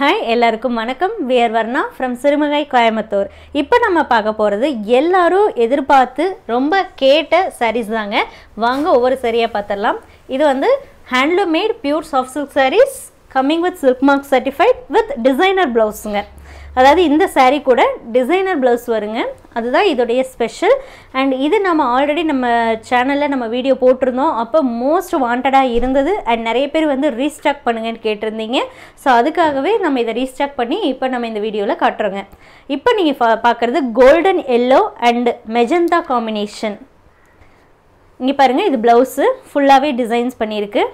hi எல்லாருக்கும் வணக்கம் we're Varna from Sirumugai Coimbatore இப்போ நம்ம பார்க்க போகிறது எல்லாரும் எதிர்பார்த்து ரொம்ப கேட்ட சாரீஸ் தாங்க வாங்க ஒவ்வொரு சரியாக பார்த்துடலாம் இது வந்து handloom made pure soft silk saris coming with silk mark certified with designer ப்ளவுஸுங்க அதாவது இந்த சாரீ கூட டிசைனர் ப்ளவுஸ் வருங்க அதுதான் இதோடைய ஸ்பெஷல் அண்ட் இது நம்ம ஆல்ரெடி நம்ம சேனலில் நம்ம வீடியோ போட்டிருந்தோம் அப்போ மோஸ்ட் வாண்டடாக இருந்தது அண்ட் நிறைய பேர் வந்து ரீஸ்டாக் பண்ணுங்கன்னு கேட்டிருந்தீங்க ஸோ அதுக்காகவே நம்ம இதை ரீஸ்டாக் பண்ணி இப்போ நம்ம இந்த வீடியோவில் காட்டுறோங்க இப்போ நீங்கள் பா பார்க்குறது golden yellow and magenta combination இங்கே பாருங்கள் இது ப்ளவுஸு ஃபுல்லாகவே டிசைன்ஸ் பண்ணியிருக்கு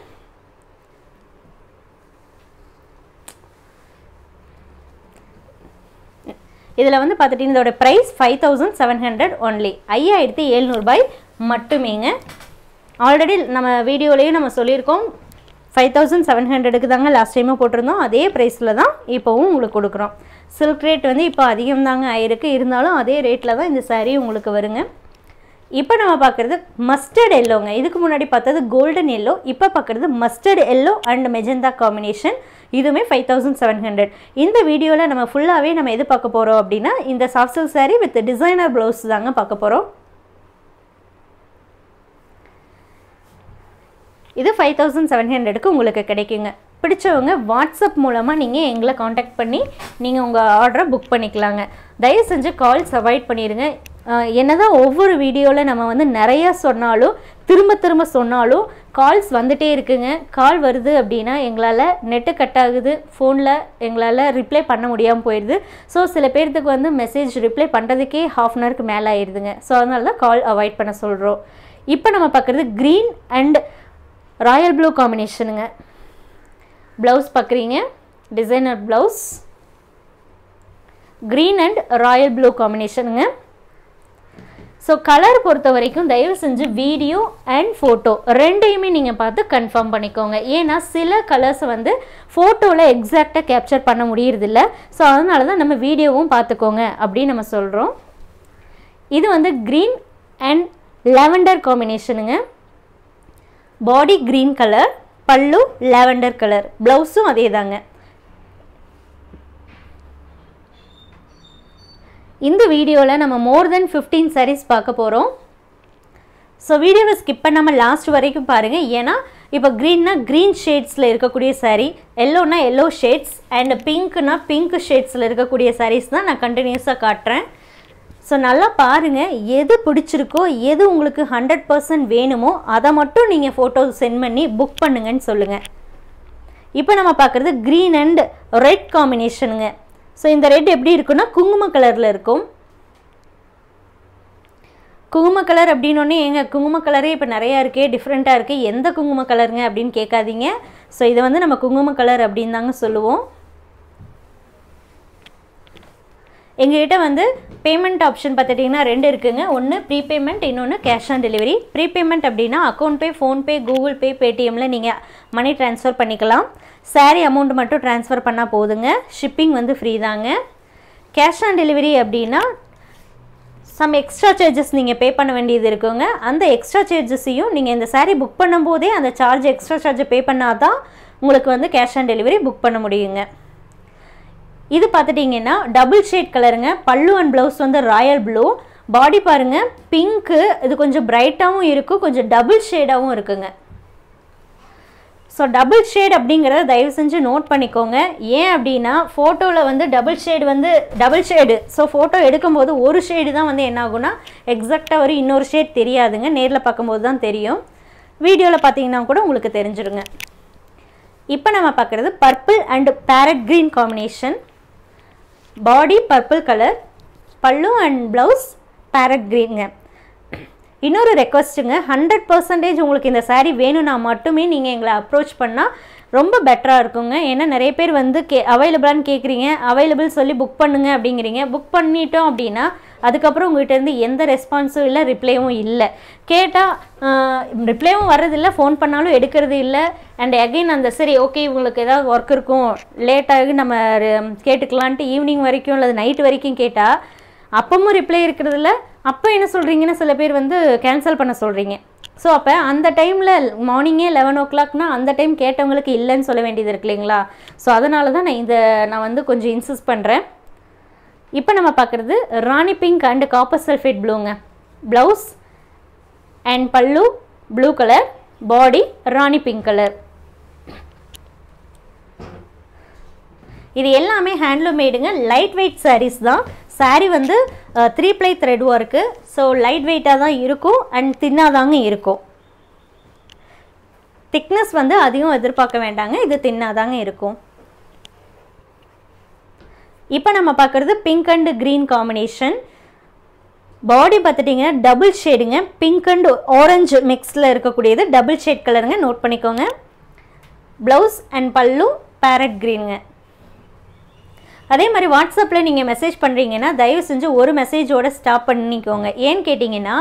இதில் வந்து பார்த்துட்டிங்கன்னா இதோட price five thousand seven hundred only ஐயாயிரத்தி எழுநூறுபாய் மட்டுமேங்க ஆல்ரெடி நம்ம வீடியோலேயும் நம்ம சொல்லியிருக்கோம் ஃபைவ் தௌசண்ட் செவன் ஹண்ட்ரடுக்கு தாங்க லாஸ்ட் டைமும் போட்டிருந்தோம் அதே ப்ரைஸில் தான் இப்போவும் உங்களுக்கு கொடுக்குறோம் சில்க் ரேட் வந்து இப்போ அதிகம் தாங்க ஆயிருக்கு இருந்தாலும் அதே ரேட்டில் தான் இந்த சாரீ உங்களுக்கு வருங்க இப்போ நம்ம பார்க்குறது மஸ்டர்ட் எல்லோங்க இதுக்கு முன்னாடி பார்த்தது கோல்டன் எல்லோ இப்போ பார்க்குறது mustard yellow and magenta combination இதுவுமே ஃபைவ் தௌசண்ட் செவன் ஹண்ட்ரட் இந்த வீடியோவில் நம்ம ஃபுல்லாகவே நம்ம எது பார்க்க போகிறோம் அப்படின்னா இந்த soft silk sari with designer blouse தாங்க பார்க்க போகிறோம் இது ஃபைவ் தௌசண்ட் செவன் ஹண்ட்ரடுக்கு உங்களுக்கு கிடைக்குங்க பிடிச்சவங்க வாட்ஸ்அப் மூலமாக நீங்கள் எங்களை காண்டாக்ட் பண்ணி நீங்கள் உங்கள் ஆர்டரை புக் பண்ணிக்கலாங்க தயவு செஞ்சு கால்ஸ் அவாய்ட் பண்ணிடுங்க என்ன தான் ஒவ்வொரு வீடியோவில் நம்ம வந்து நிறையா சொன்னாலும் திரும்ப திரும்ப சொன்னாலும் கால்ஸ் வந்துட்டே இருக்குங்க கால் வருது அப்படின்னா எங்களால் நெட்டு கட் ஆகுது ஃபோனில் எங்களால் ரிப்ளை பண்ண முடியாமல் போயிடுது ஸோ சில பேர்த்துக்கு வந்து மெசேஜ் ரிப்ளை பண்ணுறதுக்கே ஹாஃப் அன் ஹவருக்கு மேலே ஆயிடுதுங்க ஸோ அதனால தான் கால் அவாய்ட் பண்ண சொல்கிறோம் இப்போ நம்ம பார்க்குறது க்ரீன் அண்ட் ராயல் ப்ளூ காம்பினேஷனுங்க ப்ளவுஸ் பார்க்குறீங்க designer blouse green and royal blue காம்பினேஷனுங்க ஸோ கலர் பொறுத்த வரைக்கும் தயவு செஞ்சு வீடியோ அண்ட் ஃபோட்டோ ரெண்டையுமே நீங்கள் பார்த்து கன்ஃபார்ம் பண்ணிக்கோங்க ஏன்னா சில கலர்ஸ் வந்து ஃபோட்டோவில் எக்ஸாக்டாக கேப்சர் பண்ண முடியறதில்ல ஸோ அதனால தான் நம்ம வீடியோவும் பார்த்துக்கோங்க அப்படின்னு நம்ம சொல்கிறோம் இது வந்து க்ரீன் அண்ட் லெவண்டர் காம்பினேஷனுங்க பாடி க்ரீன் கலர் பல்லு லெவண்டர் கலர் ப்ளவுஸும் அதே தாங்க இந்த வீடியோவில் நம்ம மோர் தென் ஃபிஃப்டீன் சாரீஸ் பார்க்க போகிறோம் ஸோ வீடியோவை ஸ்கிப் பண்ணாமல் லாஸ்ட் வரைக்கும் பாருங்கள் ஏன்னா இப்போ க்ரீன்னா க்ரீன் ஷேட்ஸில் இருக்கக்கூடிய சாரீ எல்லோன்னா எல்லோ ஷேட்ஸ் அண்ட் பிங்க்னா பிங்க் ஷேட்ஸில் இருக்கக்கூடிய சாரீஸ் தான் நான் கண்டினியூஸாக காட்டுறேன் ஸோ நல்லா பாருங்கள் எது பிடிச்சிருக்கோ எது உங்களுக்கு ஹண்ட்ரட் பர்சன்ட் வேணுமோ அதை மட்டும் நீங்கள் ஃபோட்டோ சென்ட் பண்ணி புக் பண்ணுங்கன்னு சொல்லுங்கள் இப்போ நம்ம பார்க்குறது க்ரீன் அண்ட் ரெட் காம்பினேஷனுங்க ஸோ இந்த ரெட் எப்படி இருக்குன்னா குங்கும கலரில் இருக்கும் குங்கும கலர் அப்படின்னோடனே எங்கள் குங்கும கலரே இப்போ நிறையா இருக்கே டிஃப்ரெண்ட்டாக இருக்குது எந்த குங்கும கலருங்க அப்படின்னு கேட்காதீங்க ஸோ இதை வந்து நம்ம குங்கும கலர் அப்படின்னு தாங்க சொல்லுவோம் எங்ககிட்ட வந்து பேமெண்ட் ஆப்ஷன் பார்த்துட்டிங்கன்னா ரெண்டு இருக்குதுங்க ஒன்று ப்ரீபேமெண்ட் இன்னொன்று கேஷ் ஆன் டெலிவரி ப்ரீபேமெண்ட் அப்படின்னா account pay PhonePe Google Pay பேடிஎம்மில் நீங்கள் மணி ட்ரான்ஸ்ஃபர் பண்ணிக்கலாம் சாரீ அமௌண்ட் மட்டும் ட்ரான்ஸ்ஃபர் பண்ணால் போதுங்க ஷிப்பிங் வந்து ஃப்ரீ தாங்க கேஷ் ஆன் டெலிவரி அப்படின்னா சம் எக்ஸ்ட்ரா சார்ஜஸ் நீங்கள் பே பண்ண வேண்டியது இருக்குங்க அந்த எக்ஸ்ட்ரா சார்ஜஸையும் நீங்கள் இந்த சாரீ புக் பண்ணும்போதே அந்த சார்ஜ் எக்ஸ்ட்ரா சார்ஜை பே பண்ணால் தான் உங்களுக்கு வந்து கேஷ் ஆன் டெலிவரி புக் பண்ண முடியுங்க இது பார்த்துட்டிங்கன்னா டபுள் ஷேட் கலருங்க பல்லு அண்ட் ப்ளவுஸ் வந்து ராயல் ப்ளூ பாடி பாருங்கள் பிங்க்கு இது கொஞ்சம் பிரைட்டாகவும் இருக்கும் கொஞ்சம் டபுள் ஷேடாகவும் இருக்குங்க ஸோ டபுள் ஷேட் அப்படிங்கிறத தயவு செஞ்சு நோட் பண்ணிக்கோங்க ஏன் அப்படின்னா ஃபோட்டோவில் வந்து டபுள் ஷேடு வந்து டபுள் ஷேடு ஸோ ஃபோட்டோ எடுக்கும்போது ஒரு ஷேடு தான் வந்து என்ன ஆகும்னா எக்ஸாக்டாக ஒரு இன்னொரு ஷேட் தெரியாதுங்க நேரில் பார்க்கும்போது தான் தெரியும் வீடியோவில் பார்த்தீங்கன்னா கூட உங்களுக்கு தெரிஞ்சிருங்க இப்போ நம்ம பார்க்குறது purple and parrot green combination body purple colour பல்லு அண்ட் ப்ளவுஸ் பேரட் க்ரீனுங்க இன்னொரு ரெக்வஸ்ட்டுங்க ஹண்ட்ரட் பர்சன்டேஜ் உங்களுக்கு இந்த சாரீ வேணும்னா மட்டுமே நீங்கள் எங்களை அப்ரோச் பண்ணால் ரொம்ப பெட்டராக இருக்குங்க ஏன்னா நிறைய பேர் வந்து கே அவைலபிளானு கேட்குறீங்க அவைலபிள் சொல்லி புக் பண்ணுங்க அப்படிங்கிறீங்க புக் பண்ணிட்டோம் அப்படின்னா அதுக்கப்புறம் உங்கள்கிட்டருந்து எந்த ரெஸ்பான்ஸும் இல்லை ரிப்ளைவும் இல்லை கேட்டால் ரிப்ளைவும் வர்றதில்லை ஃபோன் பண்ணாலும் எடுக்கிறது இல்லை அண்ட் அகெயின் அந்த சரி ஓகே இவங்களுக்கு ஏதாவது ஒர்க் இருக்கும் லேட்டாகி நம்ம கேட்டுக்கலான்ட்டு ஈவினிங் வரைக்கும் அல்லது நைட் வரைக்கும் கேட்டால் அப்பவும் ரிப்ளை இருக்கிறதில்ல அப்போ என்ன சொல்கிறீங்கன்னா சில பேர் வந்து கேன்சல் பண்ண சொல்கிறீங்க ஸோ அப்போ அந்த டைமில் மார்னிங்கே லெவன் ஓ கிளாக்னா அந்த டைம் கேட்டவங்களுக்கு இல்லைன்னு சொல்ல வேண்டியது இருக்கு இல்லைங்களா ஸோ அதனால தான் நான் இதை நான் வந்து கொஞ்சம் இன்சிஸ் பண்ணுறேன் இப்போ நம்ம பார்க்குறது Rani pink and copper sulphate ப்ளூங்க ப்ளவுஸ் அண்ட் பல்லு blue colour body Rani pink colour இது எல்லாமே ஹேண்ட்லூம் மேடுங்க லைட் வெயிட் சாரீஸ் தான் சாரி வந்து three ply thread work so light வெயிட்டாக தான் இருக்கும் அண்ட் தின்னாக தாங்க இருக்கும் திக்னஸ் வந்து அதிகம் எதிர்பார்க்க வேண்டாங்க இது தின்னாக தாங்க இருக்கும் இப்போ நம்ம பார்க்குறது pink and green combination body பார்த்துட்டிங்கன்னா டபுள் ஷேடுங்க பிங்க் அண்ட் ஆரஞ்சு மிக்ஸில் இருக்கக்கூடியது டபுள் ஷேட் கலருங்க நோட் பண்ணிக்கோங்க ப்ளவுஸ் அண்ட் பல்லு பேரட் க்ரீனுங்க அதே மாதிரி வாட்ஸ்அப்பில் நீங்கள் மெசேஜ் பண்ணுறீங்கன்னா தயவு செஞ்சு ஒரு மெசேஜோட ஸ்டாப் பண்ணிக்கோங்க ஏன்னு கேட்டிங்கன்னா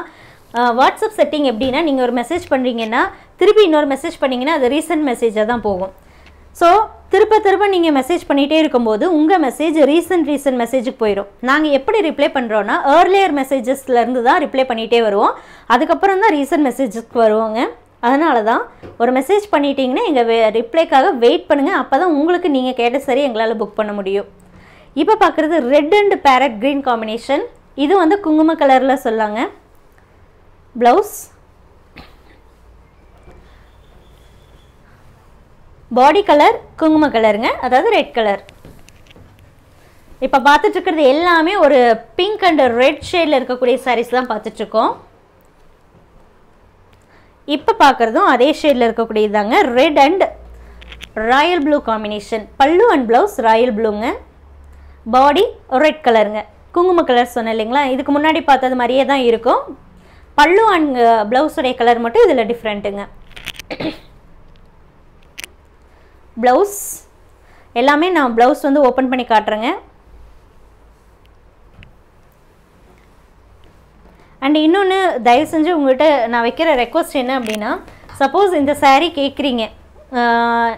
வாட்ஸ்அப் செட்டிங் எப்படின்னா நீங்கள் ஒரு மெசேஜ் பண்ணுறீங்கன்னா திருப்பி இன்னொரு மெசேஜ் பண்ணிங்கன்னா அது ரீசன்ட் மெசேஜாக தான் போகும் ஸோ திருப்ப திருப்ப நீங்கள் மெசேஜ் பண்ணிகிட்டே இருக்கும்போது உங்கள் மெசேஜ் ரீசன்ட் ரீசன்ட் மெசேஜுக்கு போயிடும் நாங்கள் எப்படி ரிப்ளை பண்ணுறோன்னா ஏர்லியர் மெசேஜஸ்லேருந்து தான் ரிப்ளை பண்ணிகிட்டே வருவோம் அதுக்கப்புறம் தான் ரீசன்ட் மெசேஜஸ்க்கு வருவோங்க அதனால தான் ஒரு மெசேஜ் பண்ணிட்டீங்கன்னா எங்கள் ரிப்ளைக்காக வெயிட் பண்ணுங்கள் அப்போ தான் உங்களுக்கு நீங்கள் கேட்ட சரி எங்களால் புக் பண்ண முடியும் இப்போ பார்க்குறது red and parrot green combination இது வந்து குங்கும கலரில் சொல்லாங்க ப்ளவுஸ் பாடி கலர் குங்கும கலருங்க அதாவது ரெட் கலர் இப்போ பார்த்துட்ருக்கிறது எல்லாமே ஒரு பிங்க் அண்ட் ரெட் ஷேடில் இருக்கக்கூடிய சாரீஸ் தான் பார்த்துட்ருக்கோம் இப்போ பார்க்குறதும் அதே ஷேடில் இருக்கக்கூடியதாங்க red and royal blue combination பல்லு அண்ட் ப்ளவுஸ் ராயல் ப்ளூங்க பாடி ரெட் கலருங்க குங்கும கலர் சொன்னேன் இல்லைங்களா இதுக்கு முன்னாடி பார்த்தது மாதிரியே தான் இருக்கும் பல்லு அண்ட் ப்ளவுஸுடைய கலர் மட்டும் இதில் டிஃப்ரெண்ட்டுங்க ப்ளவுஸ் எல்லாமே நான் ப்ளவுஸ் வந்து ஓப்பன் பண்ணி காட்டுறேங்க அண்ட் இன்னொன்று தயவு செஞ்சு உங்கள்கிட்ட நான் வைக்கிற ரெக்வஸ்ட் என்ன அப்படின்னா சப்போஸ் இந்த சாரீ கேட்குறீங்க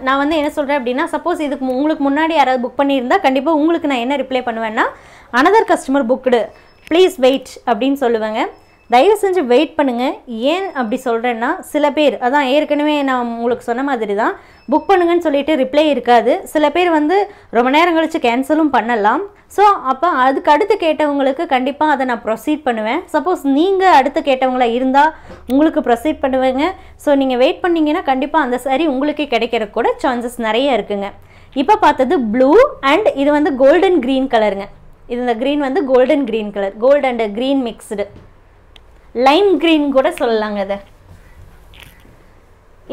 நான் வந்து என்ன சொல்கிறேன் அப்படின்னா சப்போஸ் இதுக்கு உங்களுக்கு முன்னாடி யாராவது புக் பண்ணியிருந்தா கண்டிப்பாக உங்களுக்கு நான் என்ன ரிப்ளை பண்ணுவேன்னா another customer booked please wait அப்படின்னு சொல்லுவேங்க தயவு செஞ்சு வெயிட் பண்ணுங்கள் ஏன் அப்படி சொல்கிறேன்னா சில பேர் அதான் ஏற்கனவே நான் உங்களுக்கு சொன்ன மாதிரி தான் புக் பண்ணுங்கன்னு சொல்லிட்டு ரிப்ளை இருக்காது சில பேர் வந்து ரொம்ப நேரம் கழித்து கேன்சலும் பண்ணலாம் ஸோ அப்போ அதுக்கு அடுத்து கேட்டவங்களுக்கு கண்டிப்பாக அதை நான் ப்ரொசீட் பண்ணுவேன் சப்போஸ் நீங்கள் அடுத்து கேட்டவங்களா இருந்தால் உங்களுக்கு ப்ரொசீட் பண்ணுவேங்க ஸோ நீங்கள் வெயிட் பண்ணிங்கன்னா கண்டிப்பாக அந்த சாரி உங்களுக்கே கிடைக்கிற கூட சான்சஸ் நிறைய இருக்குங்க இப்போ பார்த்தது ப்ளூ அண்ட் இது வந்து கோல்டன் க்ரீன் கலருங்க இது இந்த க்ரீன் வந்து golden green colour gold and green mixed lime green கூட சொல்லலாங்க அதை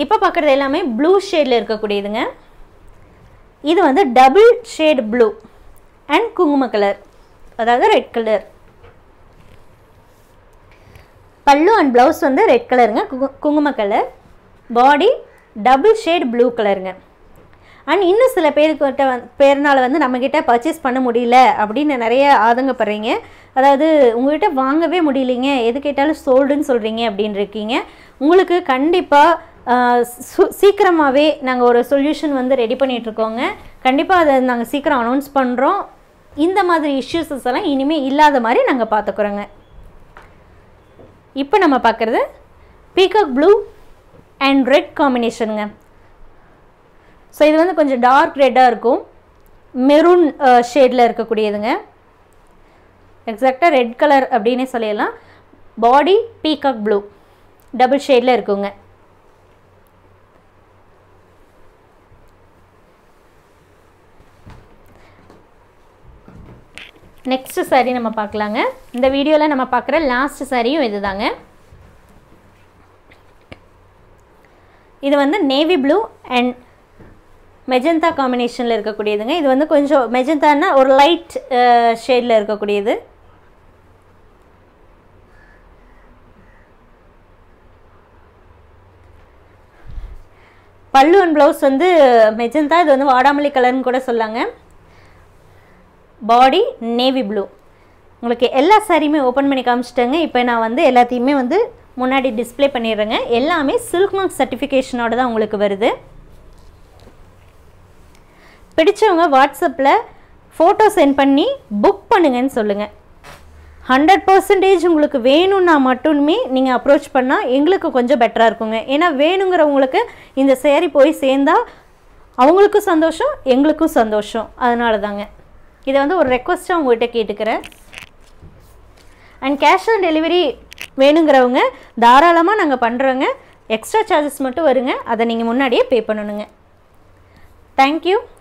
இப்போ பார்க்குறது எல்லாமே ப்ளூ ஷேடில் இருக்கக்கூடியதுங்க இது வந்து டபுள் ஷேட் ப்ளூ அண்ட் குங்கும கலர் அதாவது ரெட் கலர் பல்லு அண்ட் ப்ளவுஸ் வந்து ரெட் கலருங்க குங்கும colour body double shade blue கலருங்க அண்ட் இன்னும் சில பேருக்கிட்ட வந் பேர்னால் வந்து நம்மக்கிட்ட பர்ச்சேஸ் பண்ண முடியல அப்படின்னு நிறைய ஆதங்கப்படுறீங்க அதாவது உங்கள்கிட்ட வாங்கவே முடியலைங்க எது கேட்டாலும் சோல்டுன்னு சொல்கிறீங்க அப்படின்னு இருக்கீங்க உங்களுக்கு கண்டிப்பாக சு சீக்கிரமாகவே நாங்கள் ஒரு சொல்யூஷன் வந்து ரெடி பண்ணிகிட்ருக்கோங்க கண்டிப்பாக அதை நாங்கள் சீக்கிரம் அனௌன்ஸ் பண்ணுறோம் இந்த மாதிரி இஷ்யூஸஸ் எல்லாம் இனிமேல் இல்லாத மாதிரி நாங்கள் பார்த்துக்குறோங்க இப்போ நம்ம பார்க்குறது பீகாக் ப்ளூ அண்ட் ரெட் காம்பினேஷனுங்க ஸோ இது வந்து கொஞ்சம் டார்க் ரெட்டாக இருக்கும் மெரூன் ஷேடில் uh, இருக்கக்கூடியதுங்க எக்ஸாக்டாக ரெட் கலர் அப்படின்னே சொல்லிடலாம் பாடி பீகாக் ப்ளூ டபுள் ஷேடில் இருக்குங்க நெக்ஸ்ட்டு சாரீ நம்ம பார்க்கலாங்க இந்த வீடியோவில் நம்ம பார்க்குற லாஸ்ட் சாரியும் இது தாங்க இது வந்து நேவி ப்ளூ அண்ட் மெஜந்தா காம்பினேஷனில் இருக்கக்கூடியதுங்க இது வந்து கொஞ்சம் மெஜந்தானா ஒரு லைட் ஷேடில் இருக்கக்கூடியது பல்லு அண்ட் ப்ளவுஸ் வந்து மெஜந்தா இது வந்து வாடாமல்லி கலர்னு கூட சொல்லாங்க பாடி நேவி ப்ளூ உங்களுக்கு எல்லா சாரியுமே ஓப்பன் பண்ணி காமிச்சிட்டேங்க இப்போ நான் வந்து எல்லாத்தையுமே வந்து முன்னாடி டிஸ்பிளே பண்ணிடுறேங்க எல்லாமே சில்க் மார்க் சர்டிஃபிகேஷனோட தான் உங்களுக்கு வருது பிடிச்சவங்க வாட்ஸ்அப்பில் ஃபோட்டோ சென்ட் பண்ணி புக் பண்ணுங்கன்னு சொல்லுங்கள் ஹண்ட்ரட் பர்சன்டேஜ் உங்களுக்கு வேணும்னா மட்டுமே நீங்கள் அப்ரோச் பண்ணால் எங்களுக்கு கொஞ்சம் பெட்டராக இருக்குங்க ஏன்னா வேணுங்கிறவங்களுக்கு இந்த சேரி போய் சேர்ந்தால் அவங்களுக்கும் சந்தோஷம் எங்களுக்கும் சந்தோஷம் அதனால தாங்க இதை வந்து ஒரு ரெக்வஸ்ட்டாக உங்கள்கிட்ட கேட்டுக்கிறேன் அண்ட் கேஷ் ஆன் டெலிவரி வேணுங்கிறவங்க தாராளமாக நாங்கள் பண்ணுறோங்க எக்ஸ்ட்ரா சார்ஜஸ் மட்டும் வருங்க அதை நீங்கள் முன்னாடியே பே பண்ணணுங்க தேங்க்யூ